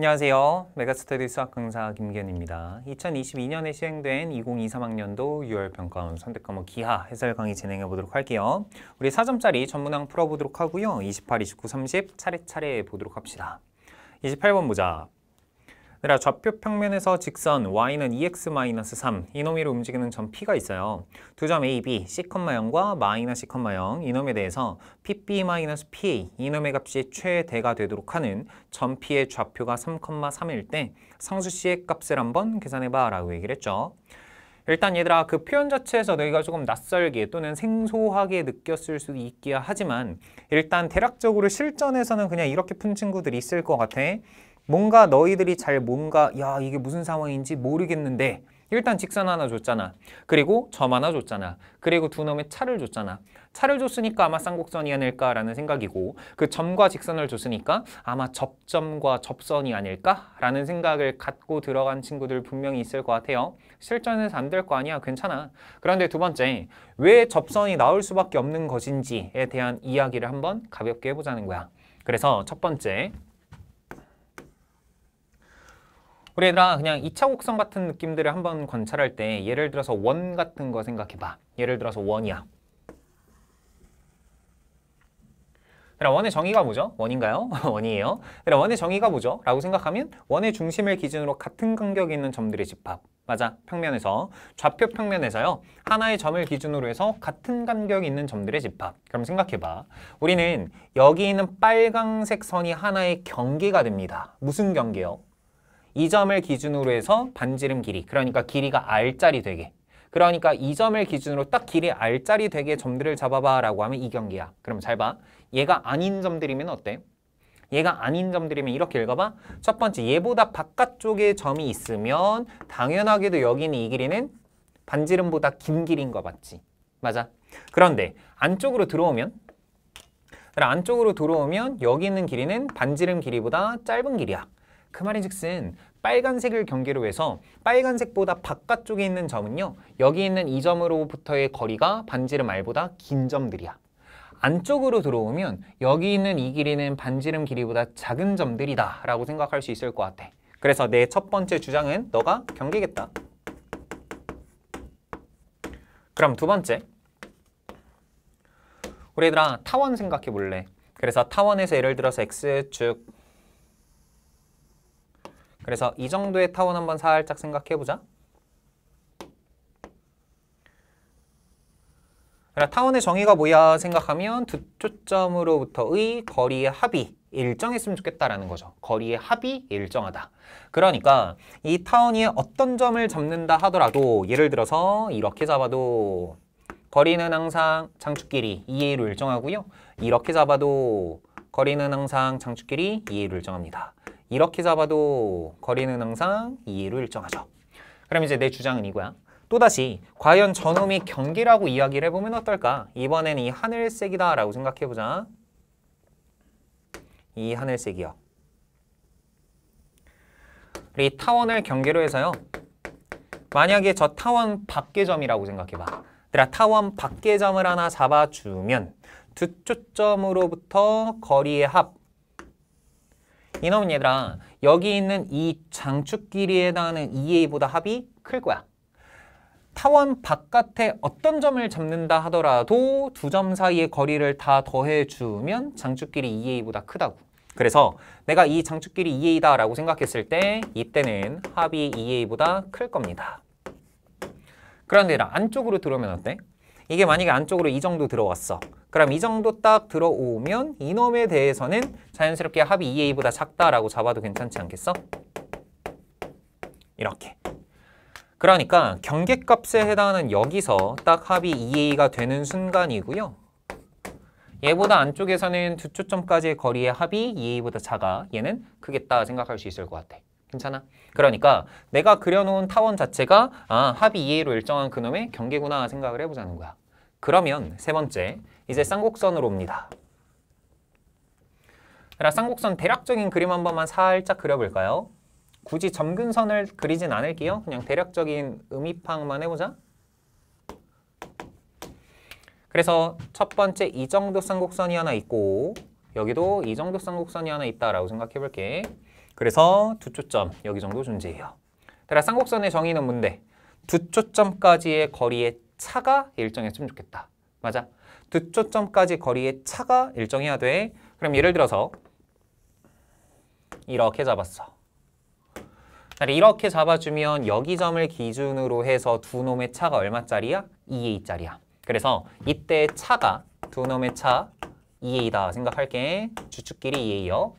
안녕하세요. 메가스터디 수학 강사 김기현입니다. 2022년에 시행된 2023학년도 6월 평가원 선택 과목 기하 해설 강의 진행해 보도록 할게요. 우리 4점짜리 전문항 풀어보도록 하고요. 28, 29, 30 차례차례 보도록 합시다. 28번 보자. 그러나 좌표 평면에서 직선 y는 2x-3, e 이놈이로 움직이는 점 p가 있어요. 두 점 a, b, c,0과 마이너스 c,0 이놈에 대해서 pb-pa 이놈의 값이 최대가 되도록 하는 점 p의 좌표가 3,3일 때 상수 c의 값을 한번 계산해봐 라고 얘기를 했죠. 일단 얘들아 그 표현 자체에서 너희가 조금 낯설게 또는 생소하게 느꼈을 수도 있기야 하지만 일단 대략적으로 실전에서는 그냥 이렇게 푼 친구들이 있을 것 같아. 뭔가 너희들이 잘 뭔가 야 이게 무슨 상황인지 모르겠는데 일단 직선 하나 줬잖아. 그리고 점 하나 줬잖아. 그리고 두 놈의 차를 줬잖아. 차를 줬으니까 아마 쌍곡선이 아닐까라는 생각이고 그 점과 직선을 줬으니까 아마 접점과 접선이 아닐까라는 생각을 갖고 들어간 친구들 분명히 있을 것 같아요. 실전에서 안 될 거 아니야. 괜찮아. 그런데 두 번째, 왜 접선이 나올 수밖에 없는 것인지에 대한 이야기를 한번 가볍게 해보자는 거야. 그래서 첫 번째, 우리 얘들아 그냥 2차 곡선 같은 느낌들을 한번 관찰할 때 예를 들어서 원 같은 거 생각해봐. 예를 들어서 원이야. 그럼 원의 정의가 뭐죠? 원인가요? 원이에요. 그럼 원의 정의가 뭐죠? 라고 생각하면 원의 중심을 기준으로 같은 간격이 있는 점들의 집합. 맞아. 평면에서. 좌표 평면에서요. 하나의 점을 기준으로 해서 같은 간격이 있는 점들의 집합. 그럼 생각해봐. 우리는 여기 있는 빨강색 선이 하나의 경계가 됩니다. 무슨 경계요? 이 점을 기준으로 해서 반지름 길이 그러니까 길이가 R짜리 되게 그러니까 이 점을 기준으로 딱 길이 R짜리 되게 점들을 잡아봐 라고 하면 이경계야 그럼 잘 봐 얘가 아닌 점들이면 어때? 얘가 아닌 점들이면 이렇게 읽어봐 첫 번째 얘보다 바깥쪽에 점이 있으면 당연하게도 여기는 이 길이는 반지름보다 긴 길인 거 맞지? 맞아 그런데 안쪽으로 들어오면 안쪽으로 들어오면 여기 있는 길이는 반지름 길이보다 짧은 길이야 그 말인즉슨 빨간색을 경계로 해서 빨간색보다 바깥쪽에 있는 점은요 여기 있는 이 점으로부터의 거리가 반지름 알보다 긴 점들이야 안쪽으로 들어오면 여기 있는 이 길이는 반지름 길이보다 작은 점들이다 라고 생각할 수 있을 것 같아 그래서 내 첫 번째 주장은 너가 경계겠다 그럼 두 번째 우리 얘들아 타원 생각해 볼래 그래서 타원에서 예를 들어서 x축 그래서 이 정도의 타원 한번 살짝 생각해보자. 타원의 정의가 뭐야 생각하면 두 초점으로부터의 거리의 합이 일정했으면 좋겠다라는 거죠. 거리의 합이 일정하다. 그러니까 이 타원이 어떤 점을 잡는다 하더라도 예를 들어서 이렇게 잡아도 거리는 항상 장축끼리 2A로 일정하고요. 이렇게 잡아도 거리는 항상 장축끼리 2A로 일정합니다. 이렇게 잡아도 거리는 항상 2로 일정하죠. 그럼 이제 내 주장은 이거야. 또다시 과연 저놈이 경기라고 이야기를 해보면 어떨까? 이번엔 이 하늘색이다 라고 생각해보자. 이 하늘색이요. 이 타원을 경계로 해서요. 만약에 저 타원 밖의 점이라고 생각해봐. 내가 타원 밖의 점을 하나 잡아주면 두 초점으로부터 거리의 합 이놈은 얘들아 여기 있는 이 장축 끼리에나는 EA보다 합이 클 거야. 타원 바깥에 어떤 점을 잡는다 하더라도 두 점 사이의 거리를 다 더해주면 장축끼리 EA보다 크다고. 그래서 내가 이 장축끼리 EA다 라고 생각했을 때 이때는 합이 EA보다 클 겁니다. 그런데 얘들아 안쪽으로 들어오면 어때? 이게 만약에 안쪽으로 이 정도 들어왔어. 그럼 이 정도 딱 들어오면 이놈에 대해서는 자연스럽게 합이 2a보다 작다라고 잡아도 괜찮지 않겠어? 이렇게. 그러니까 경계값에 해당하는 여기서 딱 합이 2a가 되는 순간이고요. 얘보다 안쪽에서는 두 초점까지의 거리의 합이 2a보다 작아. 얘는 크겠다 생각할 수 있을 것 같아. 괜찮아. 그러니까 내가 그려놓은 타원 자체가 아, 합이 2A로 일정한 그놈의 경계구나 생각을 해보자는 거야. 그러면 세 번째, 이제 쌍곡선으로 옵니다. 자, 쌍곡선 대략적인 그림 한 번만 살짝 그려볼까요? 굳이 점근선을 그리진 않을게요. 그냥 대략적인 음이팡만 해보자. 그래서 첫 번째 이 정도 쌍곡선이 하나 있고 여기도 이 정도 쌍곡선이 하나 있다라고 생각해볼게. 그래서 두 초점 여기 정도 존재해요. 따라 쌍곡선의 정의는 뭔데? 두 초점까지의 거리의 차가 일정했으면 좋겠다. 맞아? 두 초점까지 거리의 차가 일정해야 돼. 그럼 예를 들어서 이렇게 잡았어. 이렇게 잡아주면 여기 점을 기준으로 해서 두 놈의 차가 얼마짜리야? 2A짜리야. 그래서 이때 차가 두 놈의 차 2A다 생각할게. 주축끼리 2A요.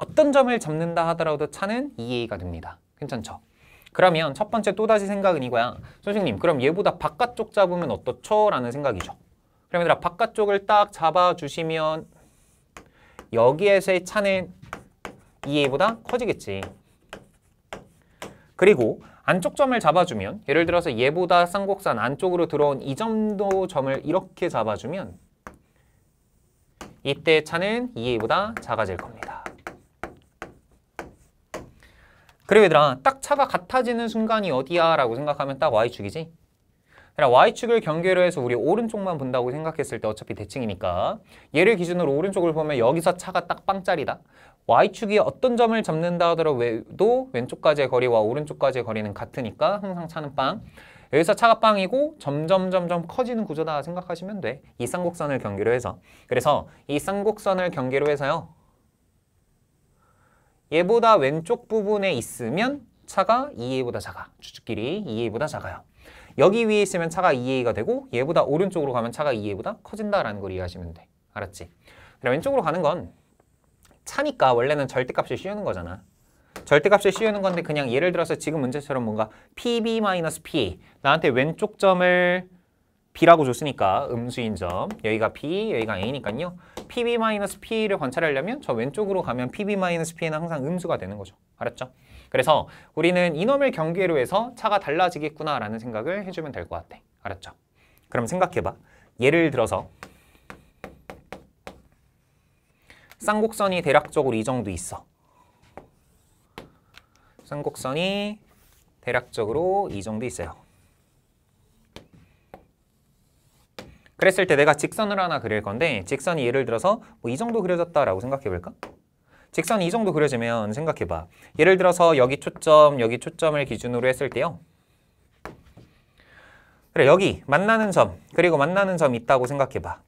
어떤 점을 잡는다 하더라도 차는 e a 가 됩니다. 괜찮죠? 그러면 첫 번째 또다시 생각은 이거야. 선생님 그럼 얘보다 바깥쪽 잡으면 어떻죠? 라는 생각이죠. 그럼 얘들아 바깥쪽을 딱 잡아주시면 여기에서의 차는 e a 보다 커지겠지. 그리고 안쪽 점을 잡아주면 예를 들어서 얘보다 쌍곡산 안쪽으로 들어온 이 정도 점을 이렇게 잡아주면 이때 차는 e a 보다 작아질 겁니다. 그리고 얘들아 딱 차가 같아지는 순간이 어디야 라고 생각하면 딱 Y축이지 Y축을 경계로 해서 우리 오른쪽만 본다고 생각했을 때 어차피 대칭이니까 얘를 기준으로 오른쪽을 보면 여기서 차가 딱 빵짜리다. Y축이 어떤 점을 잡는다 하더라도 왼쪽까지의 거리와 오른쪽까지의 거리는 같으니까 항상 차는 빵. 여기서 차가 빵이고 점점점점 커지는 구조다 생각하시면 돼. 이 쌍곡선을 경계로 해서. 그래서 이 쌍곡선을 경계로 해서요. 얘보다 왼쪽 부분에 있으면 차가 2a보다 작아. 주축끼리 2a보다 작아요. 여기 위에 있으면 차가 2a가 되고 얘보다 오른쪽으로 가면 차가 2a보다 커진다라는 걸 이해하시면 돼. 알았지? 그럼 왼쪽으로 가는 건 차니까 원래는 절대값을 씌우는 거잖아. 절대값을 씌우는 건데 그냥 예를 들어서 지금 문제처럼 뭔가 pb-pa 나한테 왼쪽 점을 B라고 줬으니까 음수인 점 여기가 B, 여기가 A니까요. PB-P를 마이너스 관찰하려면 저 왼쪽으로 가면 PB-P는 마이너스 항상 음수가 되는 거죠. 알았죠? 그래서 우리는 이놈을 경계로 해서 차가 달라지겠구나라는 생각을 해주면 될 것 같아. 알았죠? 그럼 생각해봐. 예를 들어서 쌍곡선이 대략적으로 이 정도 있어. 쌍곡선이 대략적으로 이 정도 있어요. 그랬을 때 내가 직선을 하나 그릴 건데 직선이 예를 들어서 뭐이 정도 그려졌다라고 생각해볼까? 직선이 이 정도 그려지면 생각해봐. 예를 들어서 여기 초점, 여기 초점을 기준으로 했을 때요. 그래, 여기 만나는 점, 그리고 만나는 점이 있다고 생각해봐.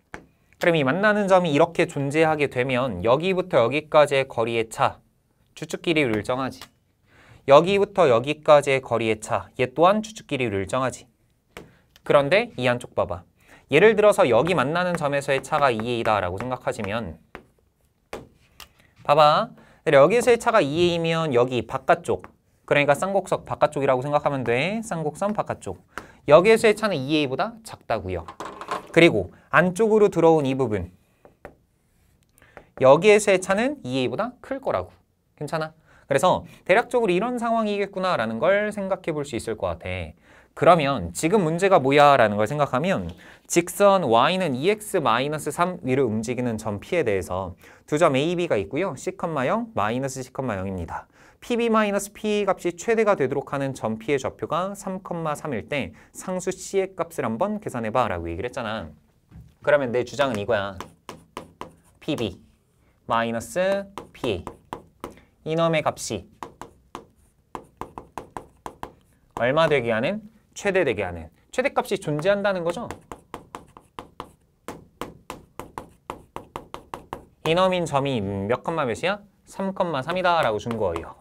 그럼 이 만나는 점이 이렇게 존재하게 되면 여기부터 여기까지의 거리의 차, 주축길이를 일정하지. 여기부터 여기까지의 거리의 차, 얘 또한 주축길이를 일정하지. 그런데 이안쪽 봐봐. 예를 들어서 여기 만나는 점에서의 차가 2a다라고 생각하시면 봐봐. 여기서의 차가 2a면 이 여기 바깥쪽 그러니까 쌍곡선 바깥쪽이라고 생각하면 돼. 쌍곡선 바깥쪽. 여기에서의 차는 2a보다 작다고요. 그리고 안쪽으로 들어온 이 부분. 여기에서의 차는 2a보다 클 거라고. 괜찮아? 그래서 대략적으로 이런 상황이겠구나라는 걸 생각해 볼 수 있을 것 같아. 그러면 지금 문제가 뭐야 라는 걸 생각하면 직선 y는 ex-3 위로 움직이는 점 p에 대해서 두 점 a, b가 있고요. c,0, 마이너스 c,0입니다. pb p 값이 최대가 되도록 하는 점 p의 좌표가 3,3일 때 상수 c의 값을 한번 계산해봐 라고 얘기를 했잖아. 그러면 내 주장은 이거야. pb 마이너 p 이놈의 값이 얼마 되기 하는 최대되게 하는 최대값이 존재한다는 거죠. 이너민 점이 음, 몇 컴마 몇이야? 3,3이다 라고 준 거예요.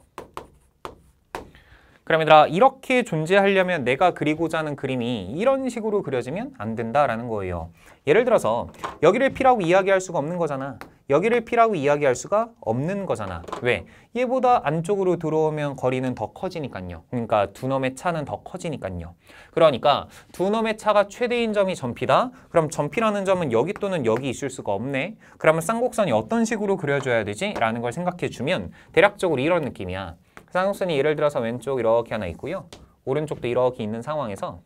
그럼 얘들아 이렇게 존재하려면 내가 그리고자 하는 그림이 이런 식으로 그려지면 안 된다라는 거예요. 예를 들어서 여기를 P라고 이야기할 수가 없는 거잖아. 여기를 P라고 이야기할 수가 없는 거잖아. 왜? 얘보다 안쪽으로 들어오면 거리는 더 커지니까요. 그러니까 두 놈의 차는 더 커지니까요. 그러니까 두 놈의 차가 최대인 점이 점피다. 그럼 점피라는 점은 여기 또는 여기 있을 수가 없네. 그러면 쌍곡선이 어떤 식으로 그려줘야 되지? 라는 걸 생각해주면 대략적으로 이런 느낌이야. 쌍곡선이 예를 들어서 왼쪽 이렇게 하나 있고요. 오른쪽도 이렇게 있는 상황에서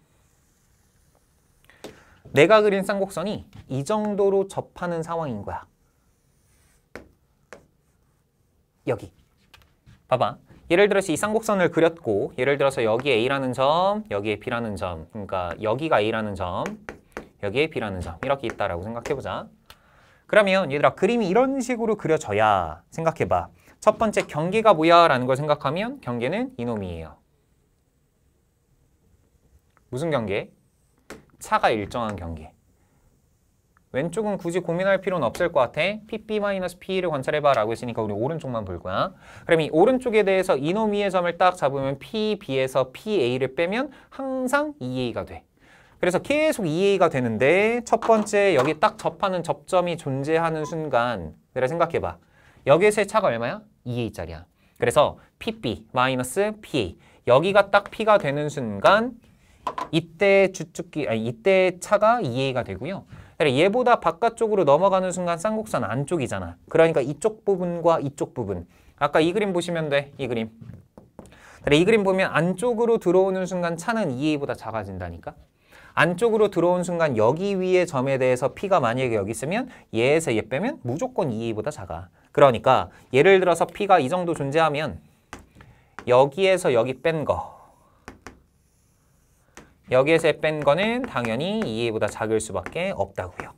내가 그린 쌍곡선이 이 정도로 접하는 상황인 거야. 여기. 봐봐. 예를 들어서 이 쌍곡선을 그렸고 예를 들어서 여기 A라는 점, 여기에 B라는 점 그러니까 여기가 A라는 점, 여기에 B라는 점 이렇게 있다라고 생각해보자. 그러면 얘들아 그림이 이런 식으로 그려져야 생각해봐. 첫 번째 경계가 뭐야? 라는 걸 생각하면 경계는 이놈이에요. 무슨 경계? 차가 일정한 경계. 왼쪽은 굳이 고민할 필요는 없을 것 같아. PP-P를 관찰해봐 라고 했으니까 우리 오른쪽만 볼 거야. 그럼 이 오른쪽에 대해서 이놈 위의 점을 딱 잡으면 PB에서 PA를 빼면 항상 EA가 돼. 그래서 계속 EA가 되는데 첫 번째 여기 딱 접하는 접점이 존재하는 순간 내가 생각해봐. 여기에서의 차가 얼마야? 2A짜리야. E 그래서 PP PA. 여기가 딱 P가 되는 순간 이때 주축기, 아니 이때 차가 2A가 e 되고요. 그러니까 얘보다 바깥쪽으로 넘어가는 순간 쌍곡선 안쪽이잖아. 그러니까 이쪽 부분과 이쪽 부분. 아까 이 그림 보시면 돼. 이 그림. 이 그림 보면 안쪽으로 들어오는 순간 차는 2A보다 작아진다니까. 안쪽으로 들어온 순간 여기 위의 점에 대해서 P가 만약에 여기 있으면 얘에서 얘 빼면 무조건 2A보다 작아. 그러니까 예를 들어서 P가 이 정도 존재하면 여기에서 여기 뺀 거. 여기에서 뺀 거는 당연히 2a보다 작을 수밖에 없다고요.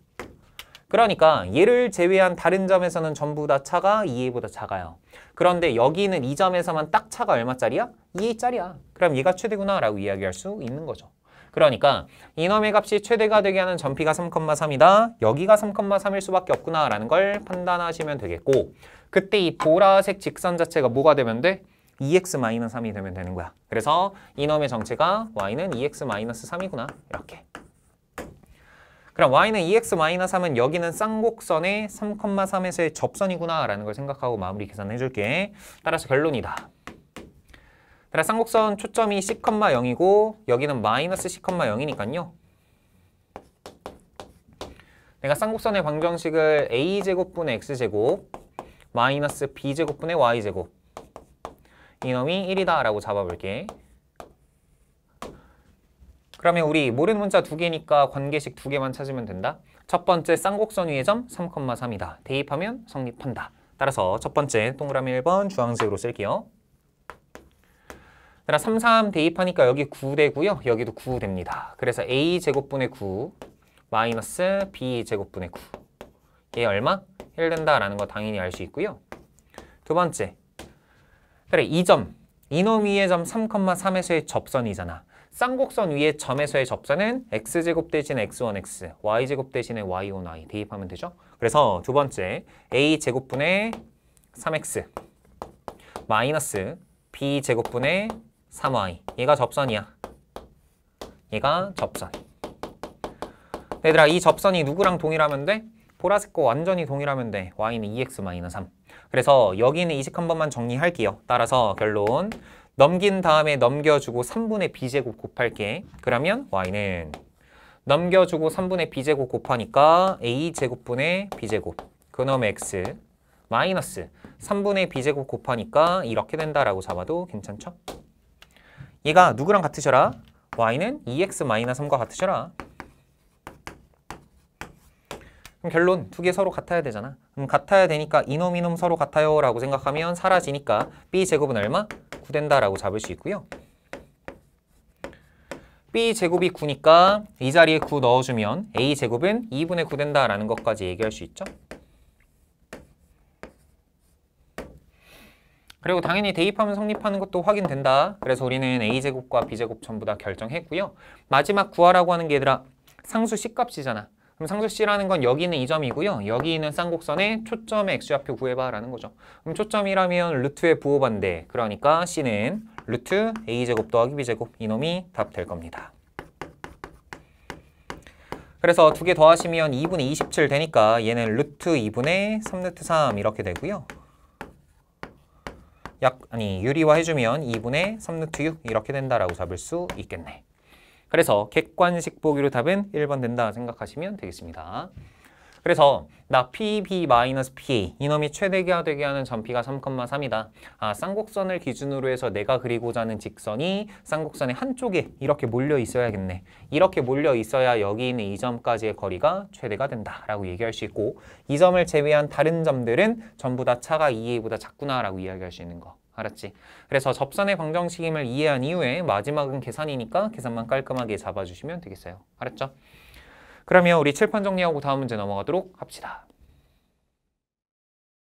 그러니까 얘를 제외한 다른 점에서는 전부 다 차가 2a보다 작아요. 그런데 여기는 이 점에서만 딱 차가 얼마짜리야? 2a짜리야. 그럼 얘가 최대구나 라고 이야기할 수 있는 거죠. 그러니까 이놈의 값이 최대가 되게 하는 점피가 3,3이다. 여기가 3,3일 수밖에 없구나 라는 걸 판단하시면 되겠고 그때 이 보라색 직선 자체가 뭐가 되면 돼? 2x-3이 되면 되는 거야. 그래서 이놈의 정체가 y는 2x-3이구나. 이렇게. 그럼 y는 2x-3은 여기는 쌍곡선의 3,3에서의 접선이구나 라는 걸 생각하고 마무리 계산해 줄게. 따라서 결론이다. 따라서 쌍곡선 초점이 10,0이고 여기는 마이너스 10,0이니까요. 내가 쌍곡선의 방정식을 a제곱분의 x제곱 마이너스 b제곱분의 y제곱 이놈이 1이다 라고 잡아볼게. 그러면 우리 모르는 문자 두 개니까 관계식 두 개만 찾으면 된다. 첫 번째 쌍곡선 위의 점 3,3이다. 대입하면 성립한다. 따라서 첫 번째 동그라미 1번 주황색으로 쓸게요. 3, 3 대입하니까 여기 9되고요. 여기도 9 됩니다. 그래서 a제곱분의 9 마이너스 b제곱분의 9얘 얼마? 1 된다라는 거 당연히 알 수 있고요. 두 번째 그래, 이 점. 이놈 위에점 3,3에서의 접선이잖아. 쌍곡선 위에 점에서의 접선은 x제곱 대신 x1x, y제곱 대신에 y1y 대입하면 되죠. 그래서 두 번째, a제곱분의 3x 마이너스 b제곱분의 3y 얘가 접선이야. 얘가 접선. 얘들아, 이 접선이 누구랑 동일하면 돼? 보라색 거 완전히 동일하면 돼. y는 2x-3. E 그래서 여기는 이식 한 번만 정리할게요. 따라서 결론 넘긴 다음에 넘겨주고 3분의 b제곱 곱할게. 그러면 y는 넘겨주고 3분의 b제곱 곱하니까 a제곱분의 b제곱 그놈의 x 마이너스 3분의 b제곱 곱하니까 이렇게 된다라고 잡아도 괜찮죠? 얘가 누구랑 같으셔라? y는 2x-3과 e 같으셔라. 그럼 결론 두 개 서로 같아야 되잖아. 음, 같아야 되니까 이놈 이놈 서로 같아요 라고 생각하면 사라지니까 B제곱은 얼마? 9 된다라고 잡을 수 있고요. B제곱이 9니까 이 자리에 9 넣어주면 A제곱은 2분의 9 된다라는 것까지 얘기할 수 있죠. 그리고 당연히 대입하면 성립하는 것도 확인된다. 그래서 우리는 A제곱과 B제곱 전부 다 결정했고요. 마지막 구하라고 하는 게 얘들아 상수 C값이잖아. 그럼 상수씨라는 건 여기 는이 점이고요. 여기 있는 쌍곡선의 초점의 x좌표 구해봐라는 거죠. 그럼 초점이라면 루트의 부호반대. 그러니까 C는 루트 a제곱 더하기 b제곱 이놈이 답 될 겁니다. 그래서 두 개 더하시면 2분의 27 되니까 얘는 루트 2분의 3루트 3 이렇게 되고요. 약, 아니, 유리화 해주면 2분의 3루트 6 이렇게 된다라고 잡을 수 있겠네. 그래서 객관식 보기로 답은 1번 된다 생각하시면 되겠습니다. 그래서 나 PB-PA 마이너스 이놈이 최대기하 되게 하는 점피가 3,3이다. 아 쌍곡선을 기준으로 해서 내가 그리고자 하는 직선이 쌍곡선의 한쪽에 이렇게 몰려 있어야겠네. 이렇게 몰려 있어야 여기 있는 이 점까지의 거리가 최대가 된다라고 얘기할 수 있고 이 점을 제외한 다른 점들은 전부 다 차가 2a보다 작구나라고 이야기할 수 있는 거. 알았지? 그래서 접선의 방정식임을 이해한 이후에 마지막은 계산이니까 계산만 깔끔하게 잡아주시면 되겠어요. 알았죠? 그러면 우리 칠판 정리하고 다음 문제 넘어가도록 합시다.